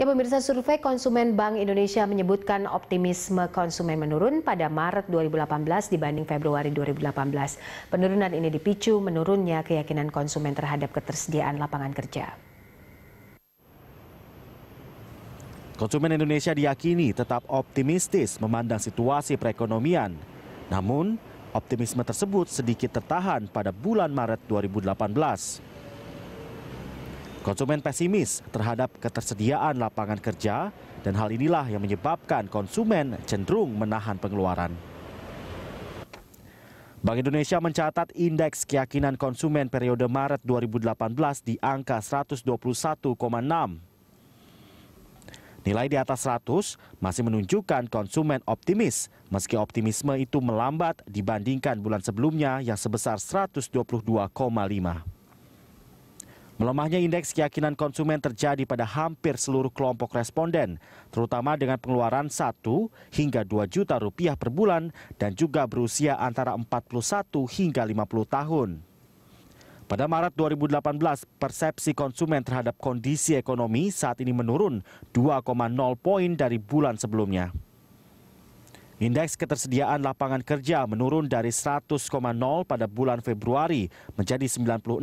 Ya pemirsa survei konsumen Bank Indonesia menyebutkan optimisme konsumen menurun pada Maret 2018 dibanding Februari 2018. Penurunan ini dipicu menurunnya keyakinan konsumen terhadap ketersediaan lapangan kerja. Konsumen Indonesia diyakini tetap optimistis memandang situasi perekonomian. Namun, optimisme tersebut sedikit tertahan pada bulan Maret 2018. Konsumen pesimis terhadap ketersediaan lapangan kerja dan hal inilah yang menyebabkan konsumen cenderung menahan pengeluaran. Bank Indonesia mencatat indeks keyakinan konsumen periode Maret 2018 di angka 121,6. Nilai di atas 100 masih menunjukkan konsumen optimis, meski optimisme itu melambat dibandingkan bulan sebelumnya yang sebesar 122,5. Melemahnya indeks keyakinan konsumen terjadi pada hampir seluruh kelompok responden, terutama dengan pengeluaran 1 hingga 2 juta rupiah per bulan dan juga berusia antara 41 hingga 50 tahun. Pada Maret 2018, persepsi konsumen terhadap kondisi ekonomi saat ini menurun 2,0 poin dari bulan sebelumnya. Indeks ketersediaan lapangan kerja menurun dari 100,0 pada bulan Februari menjadi 96,1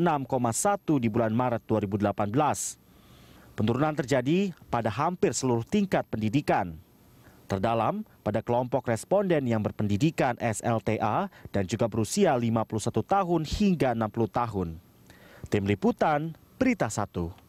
di bulan Maret 2018. Penurunan terjadi pada hampir seluruh tingkat pendidikan. Terdalam pada kelompok responden yang berpendidikan SLTA dan juga berusia 51 tahun hingga 60 tahun. Tim Liputan, Berita Satu.